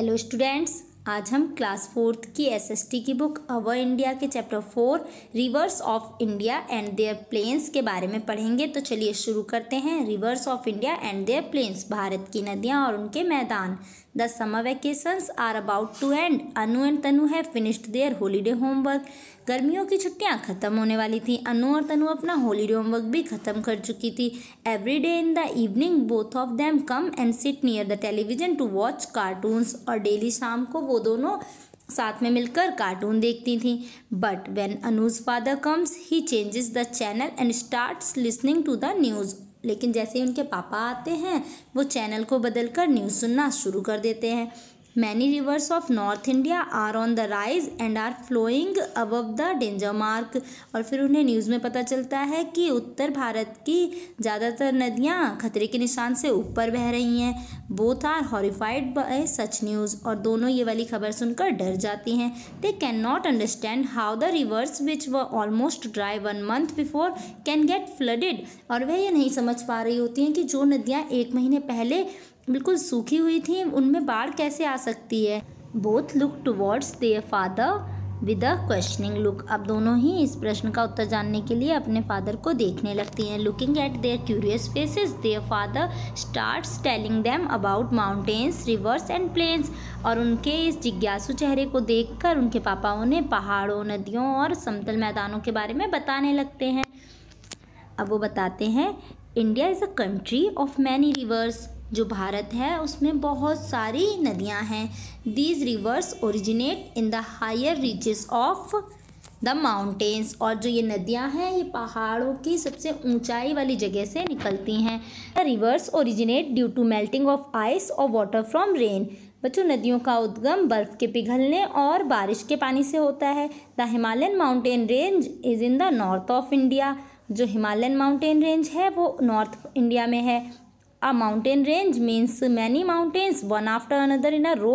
hello students आज हम class fourth की एसएसटी की बुक अवर इंडिया के chapter four rivers of India and their plains के बारे में पढ़ेंगे तो चलिए शुरू करते हैं rivers of India and their plains Bharat की नदियाँ और उनके मैदान the summer vacations are about to end Anu and Tanu है फिनिश्ड देयर होलीडे होमवर्क गर्मियों की छुट्टियां ख़त्म होने वाली थी अनु और तनु अपना होलीडे होमवर्क भी ख़त्म कर चुकी थी every day in the evening both of them come and sit near the television to watch cartoons और डेली शाम को वो दोनों साथ में मिलकर कार्टून देखती थी but when Anu's father comes he changes the channel and starts listening to the news लेकिन जैसे ही उनके पापा आते हैं वो चैनल को बदलकर न्यूज़ सुनना शुरू कर देते हैं Many rivers of North India are on the rise and are flowing above the danger mark. और फिर उन्हें न्यूज़ में पता चलता है कि उत्तर भारत की ज़्यादातर नदियाँ खतरे के निशान से ऊपर बह रही हैं both are horrified by such news और दोनों ये वाली खबर सुनकर डर जाती हैं they can not understand how the rivers which were almost dry one month before can get flooded और वह ये नहीं समझ पा रही होती हैं कि जो नदियाँ एक महीने पहले बिल्कुल सूखी हुई थी उनमें बाढ़ कैसे आ सकती है both look towards their father with a questioning look अब दोनों ही इस प्रश्न का उत्तर जानने के लिए अपने फादर को देखने लगती हैं looking at their curious faces their father start telling them about mountains rivers and plains और उनके इस जिज्ञासु चेहरे को देखकर उनके पापा उन्हें पहाड़ों नदियों और समतल मैदानों के बारे में बताने लगते हैं अब वो बताते हैं India is a country of many rivers जो भारत है उसमें बहुत सारी नदियां हैं these rivers originate in the higher reaches of the mountains और जो ये नदियां हैं ये पहाड़ों की सबसे ऊंचाई वाली जगह से निकलती हैं the rivers originate due to melting of ice और वाटर फ्रॉम रेन बच्चों नदियों का उद्गम बर्फ़ के पिघलने और बारिश के पानी से होता है the Himalayan mountain range is in the north of India जो हिमालयन माउंटेन रेंज है वो नॉर्थ इंडिया में है a mountain range means many mountains one after another in a row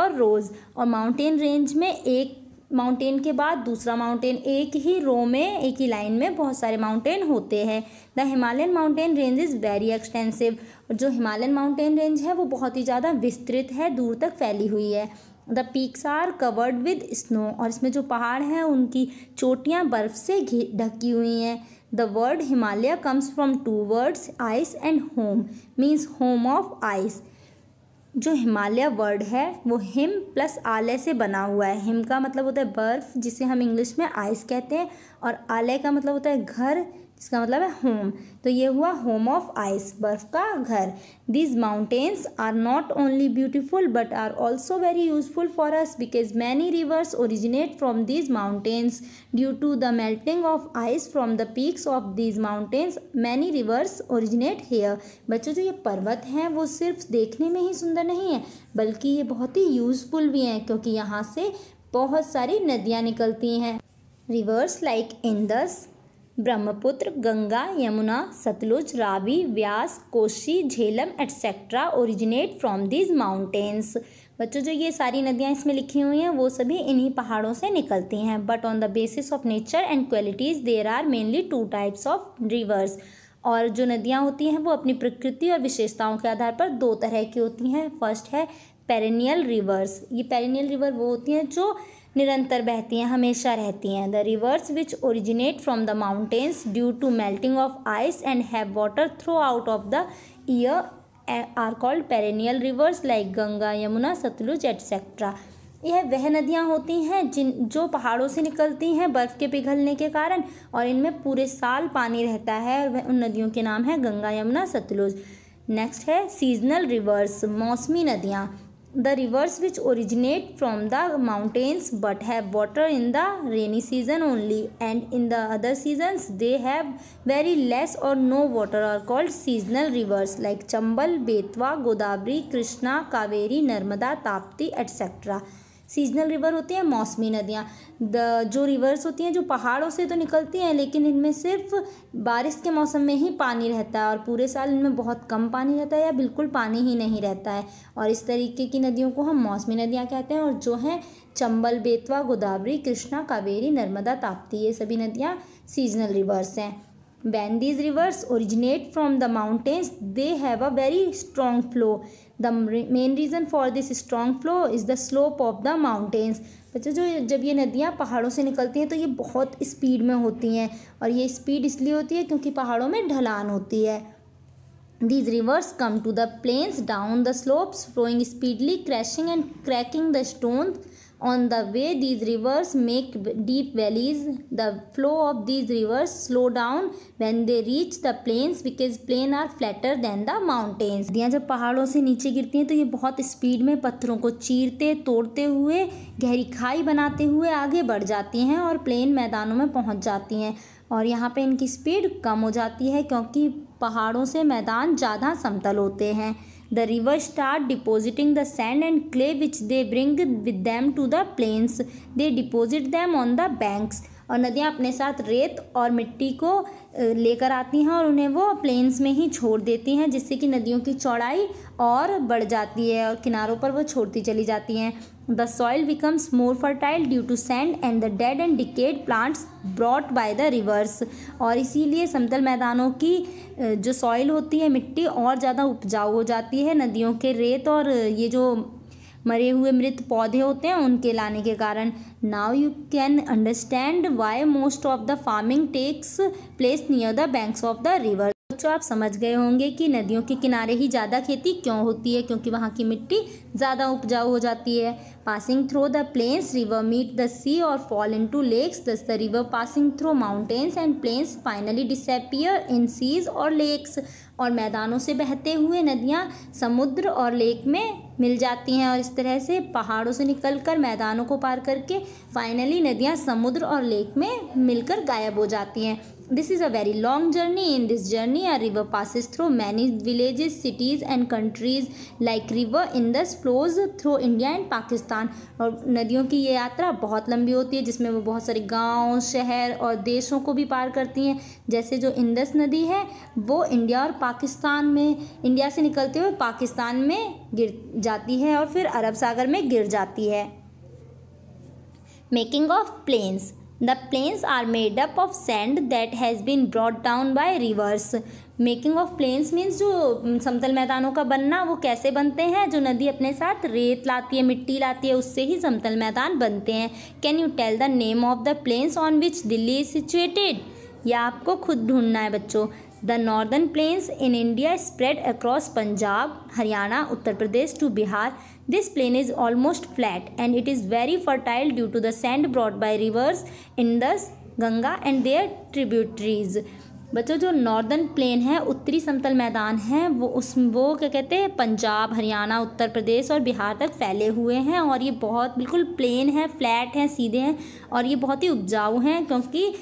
और रोज और माउंटेन रेंज में एक माउंटेन के बाद दूसरा माउंटेन एक ही रो में एक ही लाइन में बहुत सारे माउंटेन होते हैं the Himalayan mountain range is very extensive जो हिमालयन माउंटेन रेंज है वो बहुत ही ज़्यादा विस्तृत है दूर तक फैली हुई है the peaks are covered with snow और इसमें जो पहाड़ हैं उनकी चोटियाँ बर्फ़ से ढकी हुई हैं the word Himalaya comes from two words ice and home means home of ice जो हिमालय वर्ड है वो हिम प्लस आलय से बना हुआ है हिम का मतलब होता है बर्फ़ जिसे हम इंग्लिश में आइस कहते हैं और आलय का मतलब होता है घर इसका मतलब है होम तो ये हुआ होम ऑफ आइस बर्फ का घर these mountains are not only beautiful but are also very useful for us because many rivers originate from these mountains due to the melting of ice from the peaks of these mountains many rivers originate here बच्चों जो ये पर्वत हैं वो सिर्फ देखने में ही सुंदर नहीं है बल्कि ये बहुत ही यूजफुल भी हैं क्योंकि यहाँ से बहुत सारी नदियाँ निकलती हैं rivers like Indus Brahmaputra Ganga Yamuna Sutlej Ravi Beas Kosi Jhelum etcetera originate from these mountains बच्चों जो ये सारी नदियाँ इसमें लिखी हुई हैं वो सभी इन्हीं पहाड़ों से निकलती हैं but on the basis of nature and qualities there are mainly two types of rivers और जो नदियाँ होती हैं वो अपनी प्रकृति और विशेषताओं के आधार पर दो तरह की होती हैं फर्स्ट है पेरेनियल रिवर्स ये पेरेनियल रिवर वो होती हैं जो निरंतर बहती हैं हमेशा रहती हैं the rivers which originate from the mountains due to melting of ice and have water throughout of the year are called perennial rivers like Ganga Yamuna Sutlej etcetera यह वह नदियाँ होती हैं जिन जो पहाड़ों से निकलती हैं बर्फ़ के पिघलने के कारण और इनमें पूरे साल पानी रहता है और वह उन नदियों के नाम है गंगा यमुना सतलुज नेक्स्ट है सीजनल रिवर्स मौसमी नदियाँ the rivers which originate from the mountains but have water in the rainy season only and in the other seasons they have very less or no water are called seasonal rivers like chambal betwa godavari krishna kaveri narmada tapti etc seasonal river होती हैं मौसमी नदियाँ जो reverse होती हैं जो पहाड़ों से तो निकलती हैं लेकिन इनमें सिर्फ बारिश के मौसम में ही पानी रहता है और पूरे साल इनमें बहुत कम पानी रहता है या बिल्कुल पानी ही नहीं रहता है और इस तरीके की नदियों को हम मौसमी नदियाँ कहते हैं और जो हैं चंबल बेतवा गोदावरी कृष्णा कावेरी नर्मदा ताप्ती ये सभी नदियाँ सीजनल रिवर्स हैं when these rivers originate from the mountains they have a very strong flow the main reason for this strong flow is the slope of the mountains बच्चों जो जब ये नदियाँ पहाड़ों से निकलती हैं तो ये बहुत स्पीड में होती हैं और ये स्पीड इसलिए होती है क्योंकि पहाड़ों में ढलान होती है these rivers come to the plains down the slopes flowing speedily crashing and cracking the stones On the way, these rivers make deep valleys. The flow of these rivers slow down when they reach the plains because plain are flatter than the mountains. नदियाँ जब पहाड़ों से नीचे गिरती हैं तो ये बहुत स्पीड में पत्थरों को चीरते तोड़ते हुए गहरी खाई बनाते हुए आगे बढ़ जाती हैं और प्लेन मैदानों में पहुँच जाती हैं और यहाँ पे इनकी स्पीड कम हो जाती है क्योंकि पहाड़ों से मैदान ज़्यादा समतल होते हैं The rivers start depositing the sand and clay which they bring with them to the plains. They deposit them on the banks और नदियाँ अपने साथ रेत और मिट्टी को लेकर आती हैं और उन्हें वो प्लेन्स में ही छोड़ देती हैं जिससे कि नदियों की चौड़ाई और बढ़ जाती है और किनारों पर वो छोड़ती चली जाती हैं the soil becomes more fertile due to sand and the dead and decayed plants brought by the rivers और इसीलिए समतल मैदानों की जो सॉइल होती है मिट्टी और ज़्यादा उपजाऊ हो जाती है नदियों के रेत और ये जो मरे हुए मृत पौधे होते हैं उनके लाने के कारण now you can understand why most of the farming takes place near the banks of the river बच्चों तो आप समझ गए होंगे कि नदियों के किनारे ही ज़्यादा खेती क्यों होती है क्योंकि वहाँ की मिट्टी ज़्यादा उपजाऊ हो जाती है passing through the plains river meet the sea और fall into lakes thus the river passing through mountains and plains finally disappear in seas और लेक्स और मैदानों से बहते हुए नदियाँ समुद्र और लेक में मिल जाती हैं और इस तरह से पहाड़ों से निकलकर मैदानों को पार करके फाइनली नदियाँ समुद्र और लेक में मिलकर गायब हो जाती हैं this is a very long journey in this journey a river passes through many villages cities and countries like river indus flows through india and pakistan aur nadiyon ki ye yatra bahut lambi hoti hai jisme wo bahut sare gaon shahar aur deshon ko bhi paar karti hai jaise jo indus nadi hai wo india aur pakistan mein india se nikalte hue pakistan mein gir jati hai aur fir arab sagar mein gir jati hai making of plains The plains are made up of sand that has been brought down by rivers. Making of plains means जो समतल मैदानों का बनना वो कैसे बनते हैं जो नदी अपने साथ रेत लाती है मिट्टी लाती है उससे ही समतल मैदान बनते हैं can you tell the name of the plains on which Delhi is situated या आपको खुद ढूंढना है बच्चों The northern plains in India spread across Punjab, Haryana, Uttar Pradesh to Bihar. This plain is almost flat and it is very fertile due to the sand brought by rivers Indus, Ganga and their tributaries. बच्चों जो northern plain है उत्तरी समतल मैदान है वो उस वो क्या कहते हैं पंजाब हरियाणा उत्तर प्रदेश और बिहार तक फैले हुए हैं और ये बहुत बिल्कुल प्लेन है फ्लैट हैं सीधे हैं और ये बहुत ही उपजाऊ हैं क्योंकि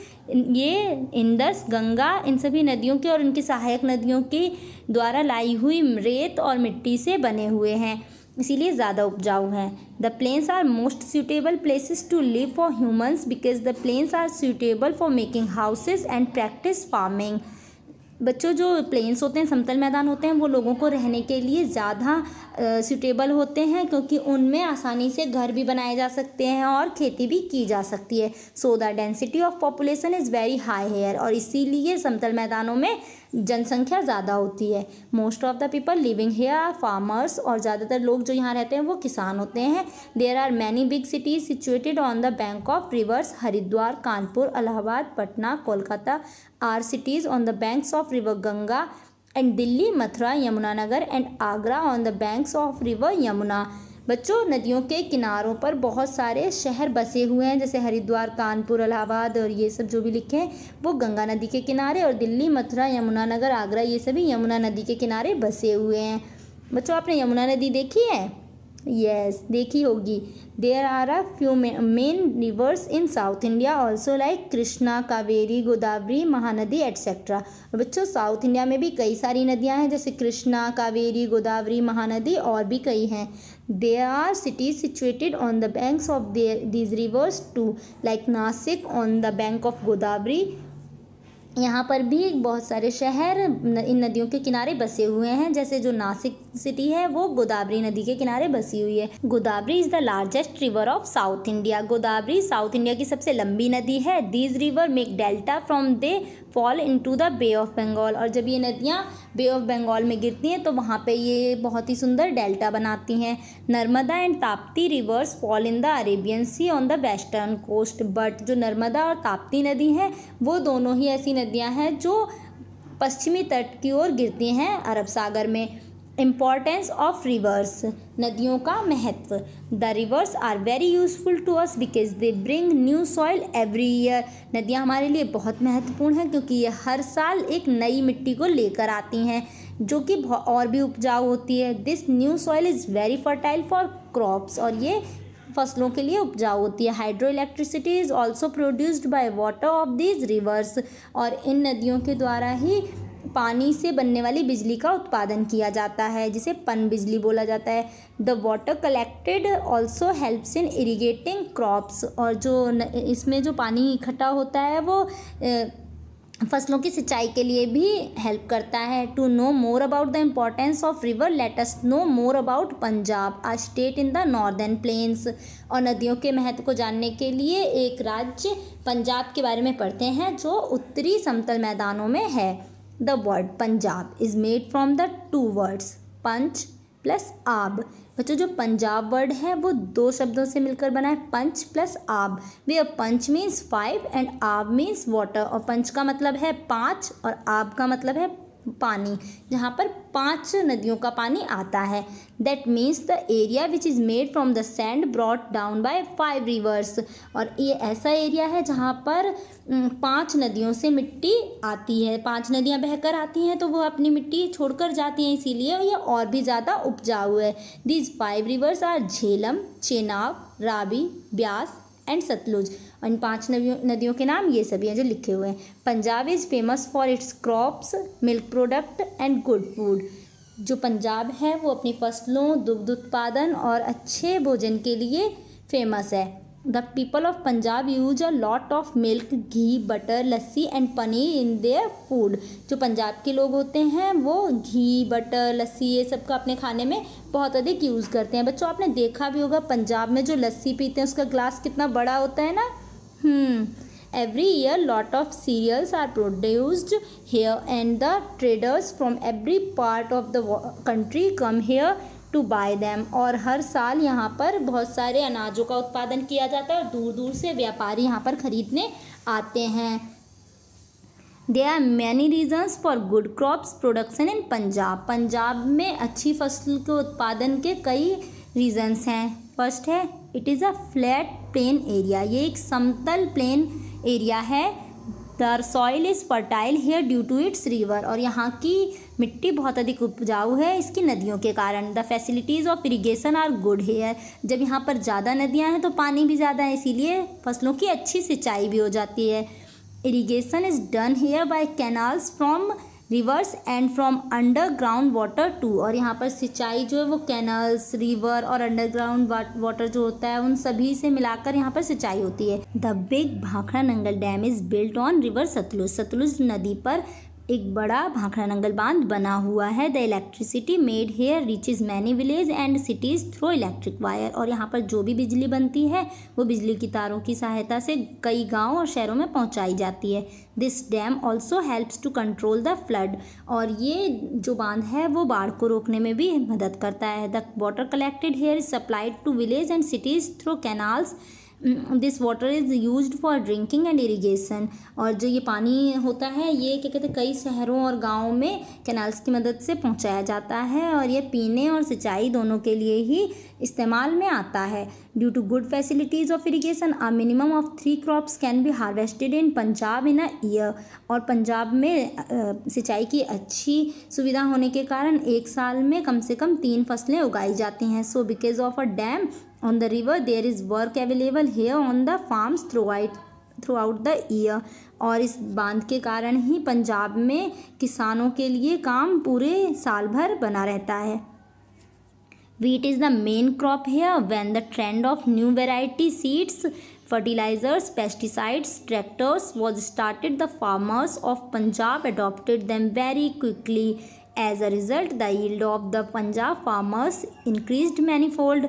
ये इंदस गंगा इन सभी नदियों के और इनकी सहायक नदियों के द्वारा लाई हुई रेत और मिट्टी से बने हुए हैं इसीलिए ज़्यादा उपजाऊ हैं the plains are most suitable places to live for humans because the plains are suitable for making houses and practice farming बच्चों जो प्लेन्स होते हैं समतल मैदान होते हैं वो लोगों को रहने के लिए ज़्यादा सूटेबल होते हैं क्योंकि उनमें आसानी से घर भी बनाए जा सकते हैं और खेती भी की जा सकती है so the density of population is very high here और इसीलिए समतल मैदानों में जनसंख्या ज़्यादा होती है most of the people living here are farmers और ज़्यादातर लोग जो यहाँ रहते हैं वो किसान होते हैं there are many big cities situated on the bank of rivers Haridwar Kanpur Allahabad Patna Kolkata are cities on the banks of river Ganga and Delhi Mathura Yamunanagar and Agra on the banks of river Yamuna बच्चों नदियों के किनारों पर बहुत सारे शहर बसे हुए हैं जैसे हरिद्वार कानपुर इलाहाबाद और ये सब जो भी लिखे हैं वो गंगा नदी के किनारे और दिल्ली मथुरा यमुनानगर आगरा ये सभी यमुना नदी के किनारे बसे हुए हैं बच्चों आपने यमुना नदी देखी है यस देखी होगी there are a few main rivers in south India also like Krishna Kaveri Godavari Mahanadi etcetera बच्चों साउथ इंडिया में भी कई सारी नदियाँ हैं जैसे कृष्णा कावेरी गोदावरी महानदी और भी कई हैं there are cities situated on the banks of their these rivers too like Nashik on the bank of Godavari यहाँ पर भी बहुत सारे शहर इन नदियों के किनारे बसे हुए हैं जैसे जो नासिक सिटी है वो गोदावरी नदी के किनारे बसी हुई है Godavari is the largest river of south India Godavari south India की सबसे लंबी नदी है these river make delta from they fall into the bay of Bengal और जब ये नदियाँ बे ऑफ बंगाल में गिरती हैं तो वहाँ पर ये बहुत ही सुंदर डेल्टा बनाती हैं Narmada and Tapti rivers fall in the Arabian sea on the western coast but जो नर्मदा और ताप्ती नदी है वो दोनों ही ऐसी नदियां हैं जो पश्चिमी तट की ओर गिरती हैं अरब सागर में इम्पॉर्टेंस ऑफ रिवर्स नदियों का महत्व the rivers are very useful to us because they bring new soil every year नदियाँ हमारे लिए बहुत महत्वपूर्ण हैं क्योंकि ये हर साल एक नई मिट्टी को लेकर आती हैं जो कि और भी उपजाऊ होती है this new soil is very fertile for crops और ये फसलों के लिए उपजाऊ होती है hydro electricity is also produced by water of these rivers और इन नदियों के द्वारा ही पानी से बनने वाली बिजली का उत्पादन किया जाता है जिसे पन बिजली बोला जाता है the water collected also helps in irrigating crops और जो इसमें जो पानी इकट्ठा होता है वो ए, फसलों की सिंचाई के लिए भी हेल्प करता है to know more about the importance of river let's know more about Punjab a state in the northern plains और नदियों के महत्व को जानने के लिए एक राज्य पंजाब के बारे में पढ़ते हैं जो उत्तरी समतल मैदानों में है the word Punjab is made from the two words panch plus aab बच्चों जो पंजाब वर्ड है वो दो शब्दों से मिलकर बना है panch plus aab where panch means five and aab means water और पंच का मतलब है पाँच और आब का मतलब है पानी जहाँ पर पांच नदियों का पानी आता है that means the area which is made from the sand brought down by five rivers और ये ऐसा एरिया है जहाँ पर पांच नदियों से मिट्टी आती है पांच नदियाँ बहकर आती हैं तो वो अपनी मिट्टी छोड़कर जाती हैं इसीलिए यह और भी ज़्यादा उपजाऊ है these five rivers are Jhelum Chenab Ravi Beas and Sutlej इन पांच नदियों नदियों के नाम ये सभी हैं जो लिखे हुए हैं Punjab is famous for its crops milk product and good food जो पंजाब है वो अपनी फसलों दुग्ध उत्पादन और अच्छे भोजन के लिए फेमस है the people of Punjab use a lot of milk ghee butter lassi and paneer in their food जो पंजाब के लोग होते हैं वो घी बटर लस्सी ये सब का अपने खाने में बहुत अधिक यूज़ करते हैं बच्चों आपने देखा भी होगा पंजाब में जो लस्सी पीते हैं उसका ग्लास कितना बड़ा होता है ना hmm every year lot of cereals are produced here and the traders from every part of the country come here to buy them और हर साल यहाँ पर बहुत सारे अनाजों का उत्पादन किया जाता है और दूर दूर से व्यापारी यहाँ पर ख़रीदने आते हैं There are many reasons for good crops production in Punjab. Punjab में अच्छी फसल के उत्पादन के कई reasons हैं First है it is a flat plain area ये एक समतल प्लेन एरिया है the soil is fertile here due to its river और यहाँ की मिट्टी बहुत अधिक उपजाऊ है इसकी नदियों के कारण the facilities of irrigation are good here जब यहाँ पर ज़्यादा नदियाँ हैं तो पानी भी ज़्यादा है इसीलिए फसलों की अच्छी सिंचाई भी हो जाती है irrigation is done here by canals from rivers and from underground water too और यहाँ पर सिंचाई जो है वो कैनल्स रिवर और अंडरग्राउंड वाटर जो होता है उन सभी से मिलाकर यहाँ पर सिंचाई होती है the big Bhakra Nangal dam is built on river Sutlej Sutlej नदी पर एक बड़ा भाखड़ा नंगल बांध बना हुआ है the electricity made here reaches many village and cities through electric wire और यहाँ पर जो भी बिजली बनती है वो बिजली की तारों की सहायता से कई गाँव और शहरों में पहुँचाई जाती है this dam also helps to control the flood और ये जो बांध है वो बाढ़ को रोकने में भी मदद करता है the water collected here is supplied to village and cities through canals this water is use for drinking and irrigation और जो ये पानी होता है ये क्या कहते हैं कई शहरों और गाँव में कैनाल्स की मदद से पहुँचाया जाता है और यह पीने और सिंचाई दोनों के लिए ही इस्तेमाल में आता है due to good facilities of irrigation a minimum of three crops can be harvested in Punjab in a year और पंजाब में सिंचाई की अच्छी सुविधा होने के कारण एक साल में कम से कम तीन फसलें उगाई जाती हैं so because of a dam on the river there is work available here on the farms throughout out the year और इस बांध के कारण ही पंजाब में किसानों के लिए काम पूरे साल भर बना रहता है wheat is the main crop है when the trend of new variety seeds fertilizers pesticides tractors was started the farmers of Punjab adopted them very quickly as a result the yield of the Punjab farmers increased manifold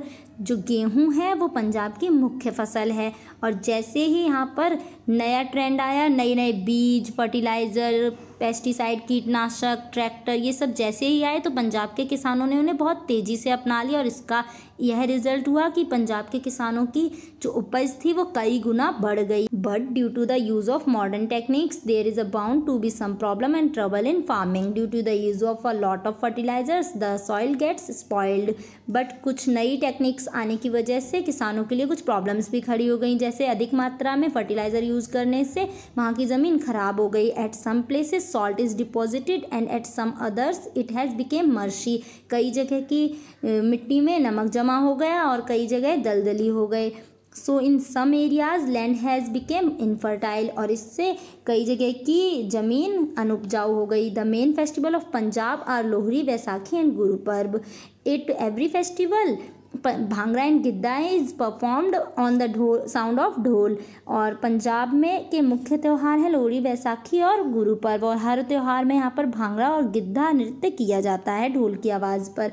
जो गेहूं है वो पंजाब की मुख्य फसल है और जैसे ही यहाँ पर नया ट्रेंड आया नए नए बीज फर्टिलाइज़र पेस्टिसाइड कीटनाशक ट्रैक्टर ये सब जैसे ही आए तो पंजाब के किसानों ने उन्हें बहुत तेज़ी से अपना लिया और इसका यह रिजल्ट हुआ कि पंजाब के किसानों की जो उपज थी वो कई गुना बढ़ गई but due to the use of modern techniques there is a bound to be some problem and trouble in farming due to the use of a lot of fertilizers the soil gets spoiled but कुछ नई techniques आने की वजह से किसानों के लिए कुछ प्रॉब्लम्स भी खड़ी हो गई जैसे अधिक मात्रा में फर्टिलाइज़र यूज़ करने से वहाँ की ज़मीन खराब हो गई at some places salt is deposited and at some others it has become marshy कई जगह की मिट्टी में नमक जमा हो गया और कई जगह दलदली हो गए so in some areas land has become infertile और इससे कई जगह की ज़मीन अनुपजाऊ हो गई the main festival of Punjab are Lohri Vaisakhi and Guru Parv it every festival bhangra and giddha is performed on the dhol sound of dhol और पंजाब में के मुख्य त्यौहार है लोहड़ी बैसाखी और गुरु पर्व और हर त्यौहार में यहाँ पर भांगड़ा और गिद्धा नृत्य किया जाता है ढोल की आवाज़ पर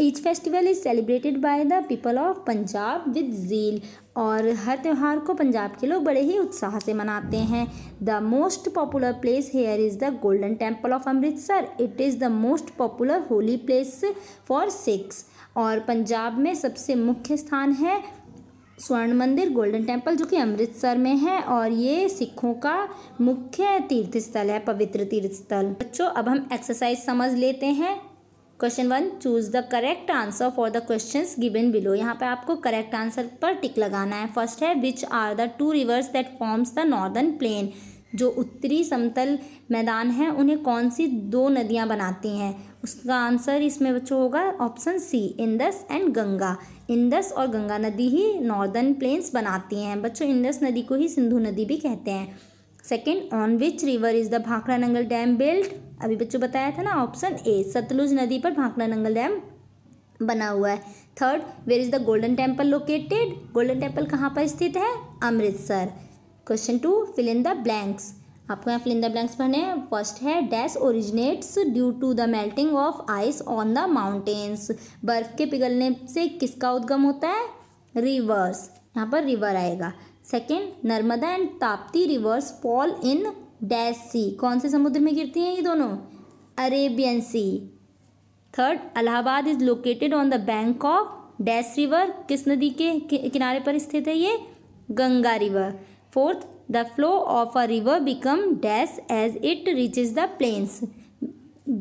each festival is celebrated by the people of Punjab with zeal और हर त्यौहार को पंजाब के लोग बड़े ही उत्साह से मनाते हैं the most popular place here is the golden temple of Amritsar it is the most popular holy place for Sikhs और पंजाब में सबसे मुख्य स्थान है स्वर्ण मंदिर गोल्डन टेम्पल जो कि अमृतसर में है और ये सिखों का मुख्य तीर्थ स्थल है पवित्र तीर्थ स्थल बच्चों अब हम एक्सरसाइज समझ लेते हैं question one choose the correct answer for the question given below यहाँ पे आपको करेक्ट आंसर पर टिक लगाना है फर्स्ट है which are the two rivers that forms the northern plain जो उत्तरी समतल मैदान है उन्हें कौन सी दो नदियाँ बनाती हैं उसका आंसर इसमें बच्चों होगा option C Indus and Ganga Indus और गंगा नदी ही नॉर्दर्न प्लेन्स बनाती हैं बच्चों इंदस नदी को ही सिंधु नदी भी कहते हैं second on which river is the Bhakra Nangal dam built अभी बच्चों बताया था ना ऑप्शन ए सतलुज नदी पर भाखड़ा नंगल डैम बना हुआ है third where is the golden temple located golden temple कहाँ पर स्थित है Amritsar question two fill in the blanks आपको यहाँ फिलिंदा ब्लैंक्स भरने हैं फर्स्ट है dash originates due to the melting of ice on the mountains बर्फ के पिघलने से किसका उद्गम होता है रिवर्स यहाँ पर रिवर आएगा second Narmada and Tapti rivers fall in dash sea कौन से समुद्र में गिरती हैं ये दोनों Arabian sea third Allahabad is located on the bank of dash river किस नदी के किनारे पर स्थित है ये Ganga river fourth the flow of a river become dash as it reaches the plains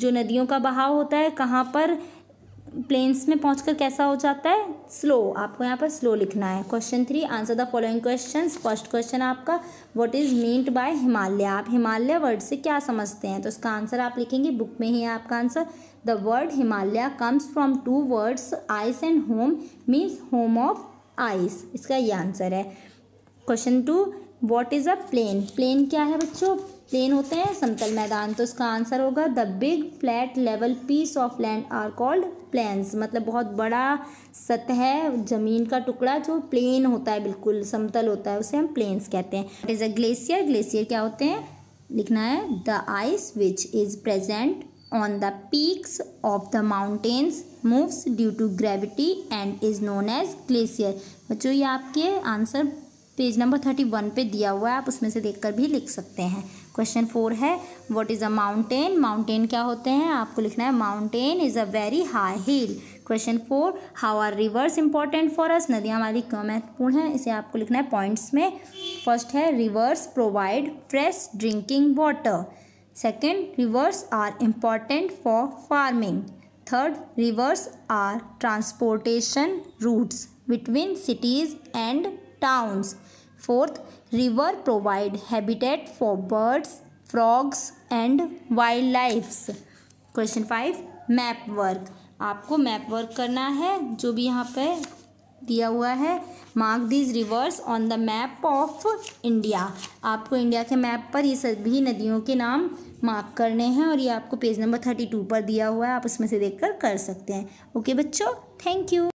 जो नदियों का बहाव होता है कहाँ पर प्लेन्स में पहुंचकर कैसा हो जाता है स्लो आपको यहाँ पर स्लो लिखना है question three answer the following question first question आपका what is meant by Himalaya आप हिमालय वर्ड से क्या समझते हैं तो इसका आंसर आप लिखेंगे बुक में ही है आपका answer the word Himalaya comes from two words ice and home means home of ice इसका ये आंसर है question two what is a plain plain क्या है बच्चों प्लेन होते हैं समतल मैदान तो इसका आंसर होगा the big flat level piece of land are called plains मतलब बहुत बड़ा सतह जमीन का टुकड़ा जो प्लेन होता है बिल्कुल समतल होता है उसे हम प्लेन्स कहते हैं इज अ ग्लेशियर ग्लेशियर क्या होते हैं लिखना है the ice which is present on the peaks of the mountains moves due to gravity and is known as glacier बच्चों ये आपके answer page number thirty one पे दिया हुआ है आप उसमें से देखकर भी लिख सकते हैं क्वेश्चन फोर है what is a mountain mountain क्या होते हैं आपको लिखना है mountain is a very high hill question four how are rivers important for us नदियाँ हमारी क्यों महत्वपूर्ण हैं इसे आपको लिखना है पॉइंट्स में फर्स्ट है rivers provide fresh drinking water second rivers are important for farming third rivers are transportation routes between cities and towns fourth river provide habitat for birds frogs and wildlife question five map work आपको map work करना है जो भी यहाँ पे दिया हुआ है mark these rivers on the map of India आपको इंडिया के मैप पर ये सभी नदियों के नाम मार्क करने हैं और ये आपको पेज नंबर थर्टी टू पर दिया हुआ है आप उसमें से देखकर कर सकते हैं ओके बच्चों थैंक यू